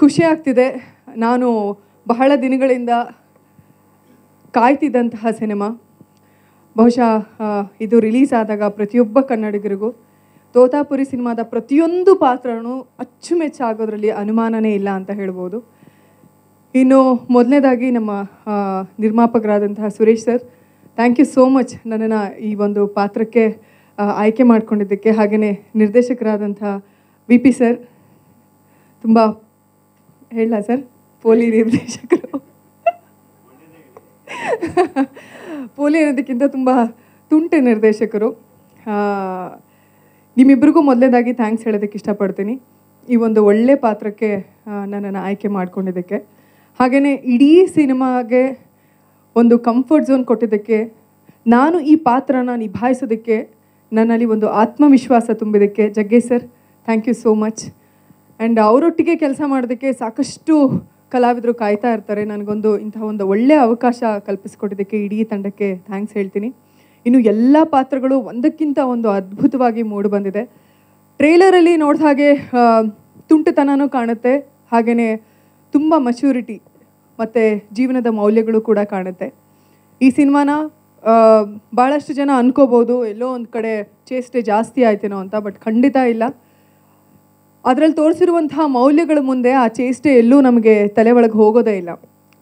ಖುಷಿ ಆಗ್ತಿದೆ ನಾನು ಬಹಳ ದಿನಗಳಿಂದ ಕಾಯ್ತಿದ್ದಂತಹ ಸಿನಿಮಾ ಬಹುಶಃ ಇದು ರಿಲೀಸ್ ಆದಾಗ ಪ್ರತಿಯೊಬ್ಬ ಕನ್ನಡಿಗರಿಗೂ ತೋತಾಪುರಿ ಸಿನಿಮಾದ ಪ್ರತಿಯೊಂದು ಪಾತ್ರನೂ ಅಚ್ಚುಮೆಚ್ಚಾಗೋದ್ರಲ್ಲಿ ಅನುಮಾನನೇ ಇಲ್ಲ ಅಂತ ಹೇಳ್ಬೋದು ಇನ್ನು ಮೊದಲನೇದಾಗಿ ನಮ್ಮ ನಿರ್ಮಾಪಕರಾದಂತಹ Suresh sir thank you so much ನನ್ನನ್ನು ಈ ಒಂದು ಪಾತ್ರಕ್ಕೆ ಆಯ್ಕೆ ಮಾಡಿಕೊಂಡಿದ್ದಕ್ಕೆ ಹಾಗೆಯೇ ನಿರ್ದೇಶಕರಾದಂತಹ ವಿ ಪಿ ಸರ್ ತುಂಬ ಹೇಳ ಸರ್ ಪೋಲಿ ನಿರ್ದೇಶಕರು ಪೋಲಿ ಅನ್ನೋದಕ್ಕಿಂತ ತುಂಬ ತುಂಟೆ ನಿರ್ದೇಶಕರು ನಿಮ್ಮಿಬ್ಬರಿಗೂ ಮೊದಲೇದಾಗಿ ಥ್ಯಾಂಕ್ಸ್ ಹೇಳೋದಕ್ಕೆ ಇಷ್ಟಪಡ್ತೀನಿ ಈ ಒಂದು ಒಳ್ಳೆ ಪಾತ್ರಕ್ಕೆ ನನ್ನನ್ನು ಆಯ್ಕೆ ಮಾಡ್ಕೊಂಡಿದ್ದಕ್ಕೆ ಹಾಗೆಯೇ ಇಡೀ ಸಿನಿಮಾಗೆ ಒಂದು ಕಂಫರ್ಟ್ ಝೋನ್ ಕೊಟ್ಟಿದ್ದಕ್ಕೆ ನಾನು ಈ ಪಾತ್ರನ ನಿಭಾಯಿಸೋದಕ್ಕೆ ನನ್ನಲ್ಲಿ ಒಂದು ಆತ್ಮವಿಶ್ವಾಸ ತುಂಬಿದ್ದಕ್ಕೆ Jaggesh sir thank you so much and ಅವರೊಟ್ಟಿಗೆ ಕೆಲಸ ಮಾಡೋದಕ್ಕೆ ಸಾಕಷ್ಟು ಕಲಾವಿದರು ಕಾಯ್ತಾ ಇರ್ತಾರೆ ನನಗೊಂದು ಇಂತಹ ಒಂದು ಒಳ್ಳೆಯ ಅವಕಾಶ ಕಲ್ಪಿಸಿಕೊಟ್ಟಿದ್ದಕ್ಕೆ ಇಡೀ ತಂಡಕ್ಕೆ ಥ್ಯಾಂಕ್ಸ್ ಹೇಳ್ತೀನಿ ಇನ್ನು ಎಲ್ಲ ಪಾತ್ರಗಳು ಒಂದಕ್ಕಿಂತ ಒಂದು ಅದ್ಭುತವಾಗಿ ಮೂಡಿ ಬಂದಿದೆ ಟ್ರೇಲರಲ್ಲಿ ನೋಡಿದ ಹಾಗೆ ತುಂಟತನೂ ಕಾಣುತ್ತೆ ಹಾಗೆಯೇ ತುಂಬ ಮೆಚ್ಯೂರಿಟಿ ಮತ್ತು ಜೀವನದ ಮೌಲ್ಯಗಳು ಕೂಡ ಕಾಣುತ್ತೆ ಈ ಸಿನಿಮಾನ ಭಾಳಷ್ಟು ಜನ ಅಂದ್ಕೋಬೋದು ಎಲ್ಲೋ ಒಂದು ಕಡೆ ಚೇಷ್ಟೆ ಜಾಸ್ತಿ ಆಯ್ತೇನೋ ಅಂತ ಬಟ್ ಖಂಡಿತ ಇಲ್ಲ ಅದರಲ್ಲಿ ತೋರಿಸಿರುವಂತಹ ಮೌಲ್ಯಗಳ ಮುಂದೆ ಆ ಚೇಷ್ಟೆ ಎಲ್ಲೂ ನಮಗೆ ತಲೆ ಒಳಗೆ ಹೋಗೋದೇ ಇಲ್ಲ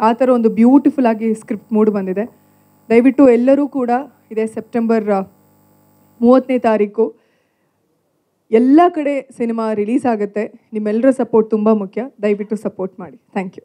ಆ ಥರ ಒಂದು ಬ್ಯೂಟಿಫುಲ್ ಆಗಿ ಸ್ಕ್ರಿಪ್ಟ್ ಮೂಡ್ ಬಂದಿದೆ ದಯವಿಟ್ಟು ಎಲ್ಲರೂ ಕೂಡ ಇದೆ ಸೆಪ್ಟೆಂಬರ್ ಮೂವತ್ತನೇ ತಾರೀಕು ಎಲ್ಲ ಕಡೆ ಸಿನಿಮಾ ರಿಲೀಸ್ ಆಗುತ್ತೆ ನಿಮ್ಮೆಲ್ಲರ ಸಪೋರ್ಟ್ ತುಂಬ ಮುಖ್ಯ ದಯವಿಟ್ಟು ಸಪೋರ್ಟ್ ಮಾಡಿ ಥ್ಯಾಂಕ್ ಯು